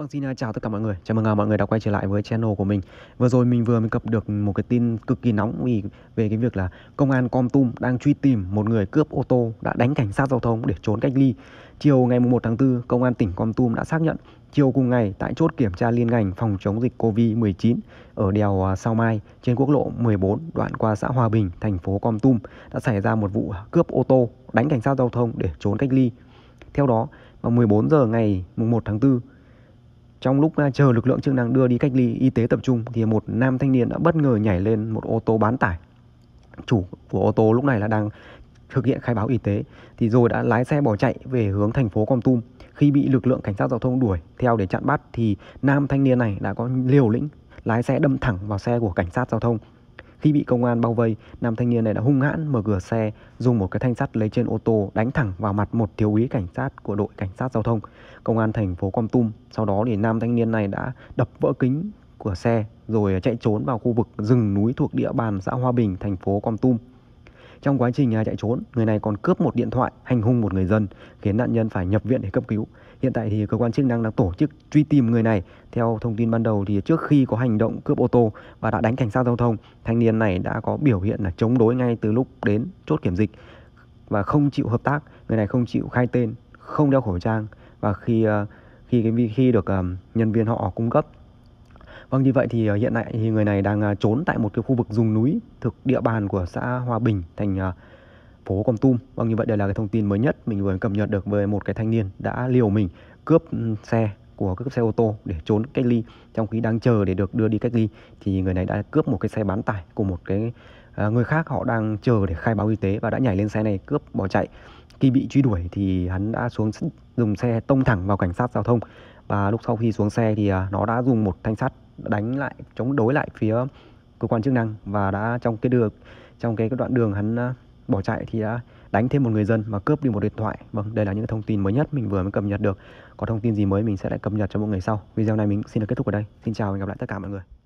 Vâng xin à, chào tất cả mọi người, chào mừng à, mọi người đã quay trở lại với channel của mình Vừa rồi mình vừa mới cập được một cái tin cực kỳ nóng vì về cái việc là công an Com Tum đang truy tìm một người cướp ô tô đã đánh cảnh sát giao thông để trốn cách ly Chiều ngày 1 tháng 4, công an tỉnh Com Tum đã xác nhận Chiều cùng ngày, tại chốt kiểm tra liên ngành phòng chống dịch COVID-19 ở đèo à, Sao Mai trên quốc lộ 14 đoạn qua xã Hòa Bình, thành phố Com Tum đã xảy ra một vụ cướp ô tô đánh cảnh sát giao thông để trốn cách ly. Theo đó, vào 14 giờ ngày 1 tháng 4, trong lúc à, chờ lực lượng chức năng đưa đi cách ly y tế tập trung thì một nam thanh niên đã bất ngờ nhảy lên một ô tô bán tải. Chủ của ô tô lúc này là đang thực hiện khai báo y tế thì rồi đã lái xe bỏ chạy về hướng thành phố Con Tum. Khi bị lực lượng cảnh sát giao thông đuổi theo để chặn bắt thì nam thanh niên này đã có liều lĩnh lái xe đâm thẳng vào xe của cảnh sát giao thông khi bị công an bao vây, nam thanh niên này đã hung hãn mở cửa xe, dùng một cái thanh sắt lấy trên ô tô đánh thẳng vào mặt một thiếu úy cảnh sát của đội cảnh sát giao thông, công an thành phố Con Tum. Sau đó thì nam thanh niên này đã đập vỡ kính của xe rồi chạy trốn vào khu vực rừng núi thuộc địa bàn xã Hoa Bình, thành phố Con Tum. Trong quá trình chạy trốn, người này còn cướp một điện thoại, hành hung một người dân, khiến nạn nhân phải nhập viện để cấp cứu. Hiện tại thì cơ quan chức năng đang tổ chức truy tìm người này. Theo thông tin ban đầu thì trước khi có hành động cướp ô tô và đã đánh cảnh sát giao thông, thanh niên này đã có biểu hiện là chống đối ngay từ lúc đến chốt kiểm dịch và không chịu hợp tác. Người này không chịu khai tên, không đeo khẩu trang và khi ờ, khi cái khi được ờ, nhân viên họ cung cấp Vâng như vậy thì ờ, hiện tại thì người này đang ờ, trốn tại một cái khu vực vùng núi thuộc địa bàn của xã Hòa Bình thành ờ, phố Con Tum. Vâng như vậy đây là cái thông tin mới nhất mình vừa cập nhật được về một cái thanh niên đã liều mình cướp ừ, xe của cướp xe ô tô để trốn cách ly trong khi đang chờ để được đưa đi cách ly thì người này đã cướp một cái xe bán tải của một cái người khác họ đang chờ để khai báo y tế và đã nhảy lên xe này cướp bỏ chạy khi bị truy đuổi thì hắn đã xuống dùng xe tông thẳng vào cảnh sát giao thông và lúc sau khi xuống xe thì nó đã dùng một thanh sắt đánh lại chống đối lại phía cơ quan chức năng và đã trong cái đường trong cái đoạn đường hắn à, bỏ chạy thì đã đánh thêm một người dân và cướp đi một điện thoại. Vâng, đây là những thông tin mới nhất mình vừa mới cập nhật được. Có thông tin gì mới mình sẽ lại cập nhật cho mọi người sau. Video này mình xin được kết thúc ở đây. Xin chào và hẹn gặp lại tất cả mọi người.